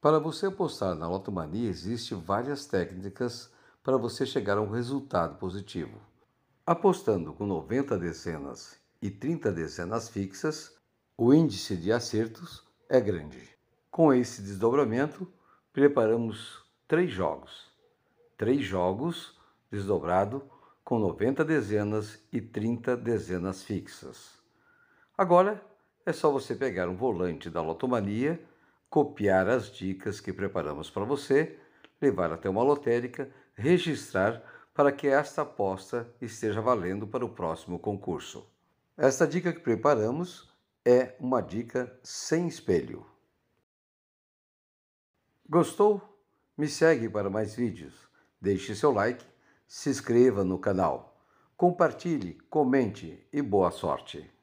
Para você apostar na lotomania, existem várias técnicas para você chegar a um resultado positivo. Apostando com 90 dezenas e 30 dezenas fixas, o índice de acertos é grande. Com esse desdobramento, preparamos três jogos. Três jogos desdobrado com 90 dezenas e 30 dezenas fixas. Agora é só você pegar um volante da lotomania copiar as dicas que preparamos para você, levar até uma lotérica, registrar para que esta aposta esteja valendo para o próximo concurso. Esta dica que preparamos é uma dica sem espelho. Gostou? Me segue para mais vídeos. Deixe seu like, se inscreva no canal, compartilhe, comente e boa sorte!